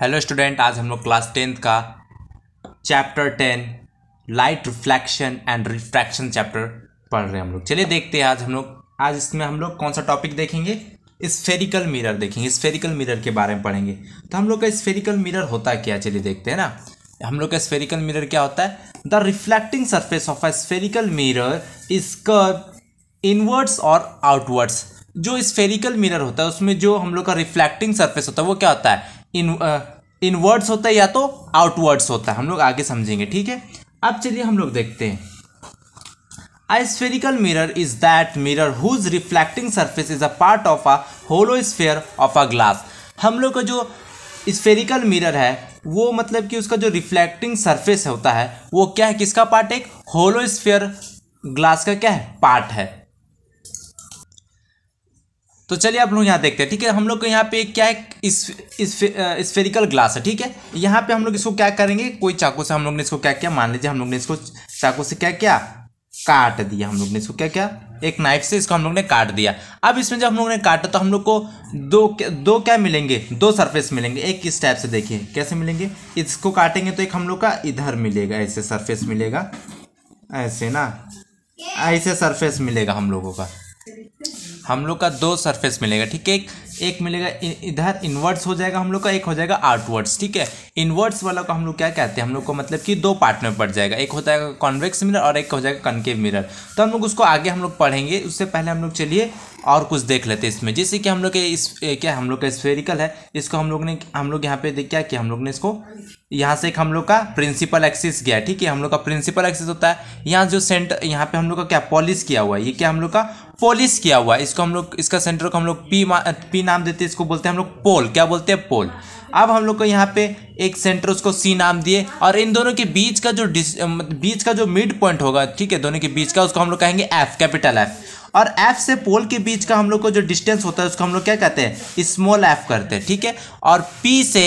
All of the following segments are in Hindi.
हेलो स्टूडेंट आज हम लोग क्लास टेंथ का chapter ten light reflection and refraction chapter पढ़ रहे हैं हम लोग चलिए देखते हैं आज हम लोग आज इसमें हम लोग कौन सा टॉपिक देखेंगे स्फेरिकल मिरर देखेंगे स्फेरिकल मिरर के बारे में पढ़ेंगे तो हम लोग का स्फेरिकल मिरर होता क्या चलिए देखते हैं ना हम लोग का स्फेरिकल मिरर क्या होता है the reflecting surface of a spherical mirror is curve inwards और आउटवर्ड्स जो स्फेरिकल मिरर होता है उसमें जो हम लोग का रिफ्लेक्टिंग सरफेस होता है वो क्या होता है इन इनवर्ड्स होता है या तो आउटवर्ड्स होता है हम लोग आगे समझेंगे ठीक है अब चलिए हम लोग देखते हैं a spherical mirror is that mirror whose reflecting surface is a part of a hollow sphere of a glass हम लोग का जो स्फेरिकल मिरर है वो मतलब कि उसका जो रिफ्लेक्टिंग सरफेस होता है वो क्या है किसका पार्ट एक होलो स्फेयर ग्लास का क्या है पार्ट है तो चलिए आप लोग यहाँ देखते हैं ठीक है हम लोग को यहाँ पे क्या है स्फेरिकल ग्लास है ठीक है यहाँ पे हम लोग इसको क्या करेंगे कोई चाकू से हम लोग ने इसको क्या किया मान लीजिए हम लोग ने इसको चाकू से क्या किया काट दिया हम लोग ने इसको क्या क्या एक नाइफ से इसको हम लोग ने काट दिया अब इसमें जब हम लोग ने काटा तो हम लोग को दो दो क्या मिलेंगे दो सरफेस मिलेंगे एक इस टाइप से देखिए कैसे मिलेंगे इसको काटेंगे तो एक हम लोग का इधर मिलेगा ऐसे सरफेस मिलेगा ऐसे ना ऐसे सरफेस मिलेगा हम लोगों का हम लोग का दो सरफेस मिलेगा ठीक है एक एक मिलेगा इधर इनवर्ड्स हो जाएगा हम लोग का एक हो जाएगा आउटवर्ड्स ठीक है इनवर्ड्स वाला को हम लोग क्या कहते हैं हम लोग को मतलब कि दो पार्ट में पड़ जाएगा एक हो जाएगा कॉन्वेक्स मिरर और एक हो जाएगा कनकेव मिरर तो हम लोग उसको आगे हम लोग पढ़ेंगे उससे पहले हम लोग चलिए और कुछ देख लेते हैं इसमें जैसे कि हम लोग के इस क्या हम लोग का स्फेरिकल है इसको हम लोग ने हम लोग यहाँ पे देख क्या किया हम लोग ने इसको यहाँ से एक हम लोग का प्रिंसिपल एक्सिस गया ठीक है हम लोग का प्रिंसिपल एक्सिस होता है यहाँ जो सेंटर यहाँ पे हम लोग का क्या पॉलिश किया हुआ है ये क्या हम लोग का पॉलिश किया हुआ है इसको हम लोग इसका सेंटर को हम लोग पी मा पी नाम देते हैं इसको बोलते हैं हम लोग पोल क्या बोलते हैं पोल अब हम लोग को यहाँ पे एक सेंटर उसको सी नाम दिए और इन दोनों के बीच का जो बीच का जो मिड पॉइंट होगा ठीक है दोनों के बीच का उसको हम लोग कहेंगे एफ कैपिटल एफ और एफ से पोल के बीच का हम लोग को जो डिस्टेंस होता है उसको हम लोग क्या कहते हैं स्मॉल एफ करते हैं ठीक है और पी से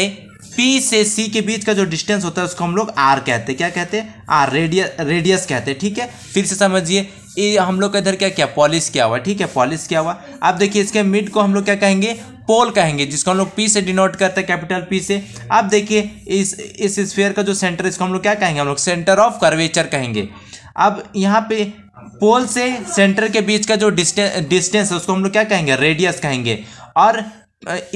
पी से सी के बीच का जो डिस्टेंस होता है उसको हम लोग आर कहते हैं क्या कहते हैं आर रेडियस रेडियस कहते हैं ठीक है फिर से समझिए ये हम लोग का इधर क्या क्या पॉलिश किया हुआ ठीक है पॉलिश किया हुआ आप देखिए इसके मिड को हम लोग क्या कहेंगे पोल कहेंगे जिसको हम लोग पी से डिनोट करते हैं कैपिटल पी से आप देखिए इस इस स्फेयर का जो सेंटर इसको हम लोग क्या कहेंगे हम लोग सेंटर ऑफ कर्वेचर कहेंगे अब यहाँ पे पोल से सेंटर के बीच का जो डिस्टेंस डिस्टेंस है उसको हम लोग क्या कहेंगे रेडियस कहेंगे और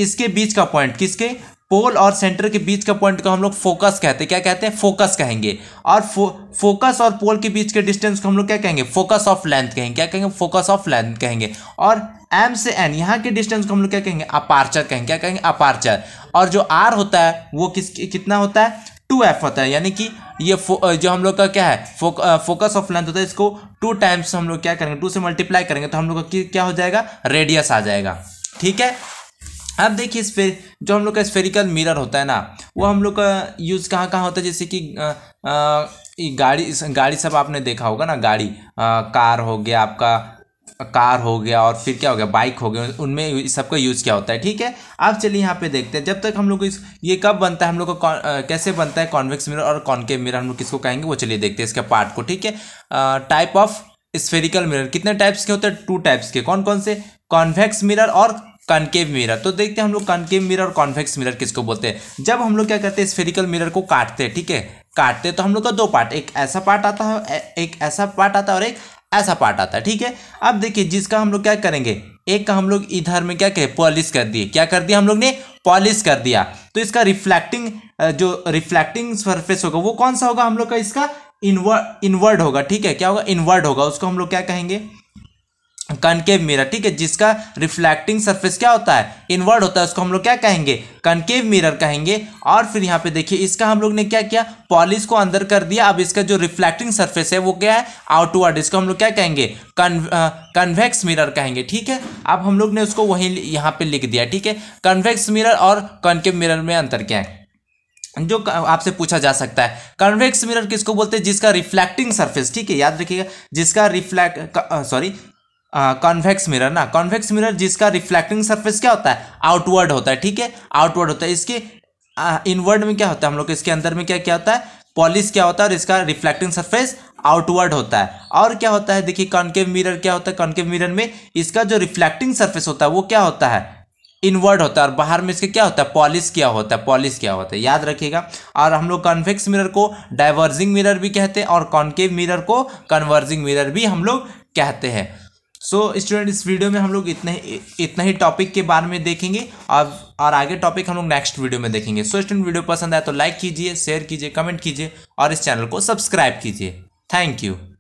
इसके बीच का पॉइंट किसके पोल और सेंटर के बीच का पॉइंट को हम लोग फोकस कहते हैं क्या कहते हैं फोकस कहेंगे और फो, फोकस और पोल के बीच के डिस्टेंस को हम लोग क्या कहेंगे फोकस ऑफ लेंथ कहेंगे क्या कहेंगे फोकस ऑफ लेंथ कहेंगे और एम से एन यहाँ के डिस्टेंस को हम लोग क्या कहेंगे अपार्चर कहेंगे क्या कहेंगे अपार्चर और जो आर होता है वो किस कितना होता है टू एफ होता है यानी कि ये जो हम लोग का क्या है फोकस ऑफ लेंथ होता है इसको टू टाइम्स हम लोग क्या करेंगे टू से मल्टीप्लाई करेंगे तो हम लोग का क्या हो जाएगा रेडियस आ जाएगा ठीक है अब देखिए स्फेर जो हम लोग का स्फेरिकल मिरर होता है ना वो हम लोग का यूज़ कहाँ कहाँ होता है जैसे कि गाड़ी गाड़ी सब आपने देखा होगा ना गाड़ी आ, कार हो गया आपका कार हो गया और फिर क्या हो गया बाइक हो गया उनमें सबका यूज़ क्या होता है ठीक है अब चलिए यहाँ पे देखते हैं जब तक हम लोग इस ये कब बनता है हम लोग का कैसे बनता है कॉन्वेक्स मिरर और कॉन्केव मिरर हम लोग किसको कहेंगे वो चलिए देखते हैं इसके पार्ट को ठीक है टाइप ऑफ स्फेरिकल मिरर कितने टाइप्स के होते हैं टू टाइप्स के कौन कौन से कॉन्वेक्स मिरर और कनकेव मिरर तो देखते हैं हम लोग कनकेव मिरर और कॉन्फेक्स मिरर किसको बोलते हैं जब हम लोग क्या करते हैं स्फेरिकल मिरर को काटते हैं ठीक है काटते तो हम लोग का दो पार्ट एक ऐसा पार्ट आता है एक ऐसा पार्ट आता है और एक ऐसा पार्ट आता है ठीक है अब देखिए जिसका हम लोग क्या करेंगे एक का हम लोग इधर में क्या कहे पॉलिश कर दिए क्या कर दिया हम लोग ने पॉलिश कर दिया तो इसका रिफ्लेक्टिंग जो रिफ्लेक्टिंग सरफेस होगा वो कौन सा होगा हम लोग का इसका इनवर्ड इनवर्ड होगा ठीक है क्या होगा इनवर्ड होगा उसको हम लोग क्या कहेंगे कनकेव मिरर ठीक है जिसका रिफ्लेक्टिंग सरफेस क्या होता है इनवर्ड होता है उसको हम लोग क्या कहेंगे कनकेव मिरर कहेंगे और फिर यहाँ पे देखिए इसका हम लोग ने क्या किया पॉलिस को अंदर कर दिया अब इसका जो रिफ्लेक्टिंग सरफेस है वो क्या है आउटवर्ड इसको हम लोग क्या कहेंगे कन्वेक्स मिरर कहेंगे ठीक है अब हम लोग ने उसको वहीं यहाँ पर लिख दिया ठीक है कन्वेक्स मिरर और कनकेव मिरर में अंतर क्या है जो आपसे पूछा जा सकता है कन्वेक्स मिरर किसको बोलते हैं जिसका रिफ्लेक्टिंग सरफेस ठीक है याद रखिएगा जिसका रिफ्लेक्ट सॉरी कॉन्वेक्स मिरर ना कॉन्वेक्स मिरर जिसका रिफ्लेक्टिंग सरफेस क्या होता है आउटवर्ड होता है ठीक है आउटवर्ड होता है इसके इनवर्ड में क्या होता है हम लोग इसके अंदर में क्या क्या होता है पॉलिस क्या होता है और इसका रिफ्लेक्टिंग सरफेस आउटवर्ड होता है और क्या होता है देखिए कॉन्केव मिरर क्या होता है कॉन्केव मिरर में इसका जो रिफ्लेक्टिंग सरफेस होता है वो क्या होता है इनवर्ड होता है और बाहर में इसके क्या होता है पॉलिस क्या होता है पॉलिस क्या होता है याद रखिएगा और हम लोग कॉन्वेक्स मिरर को डाइवर्जिंग मिरर भी कहते हैं और कॉन्केव मिरर को कन्वर्जिंग मिरर भी हम लोग कहते हैं सो so, स्टूडेंट इस वीडियो में हम लोग इतने ही इतना ही टॉपिक के बारे में देखेंगे और और आगे टॉपिक हम लोग नेक्स्ट वीडियो में देखेंगे सो so, स्टूडेंट वीडियो पसंद आए तो लाइक कीजिए शेयर कीजिए कमेंट कीजिए और इस चैनल को सब्सक्राइब कीजिए थैंक यू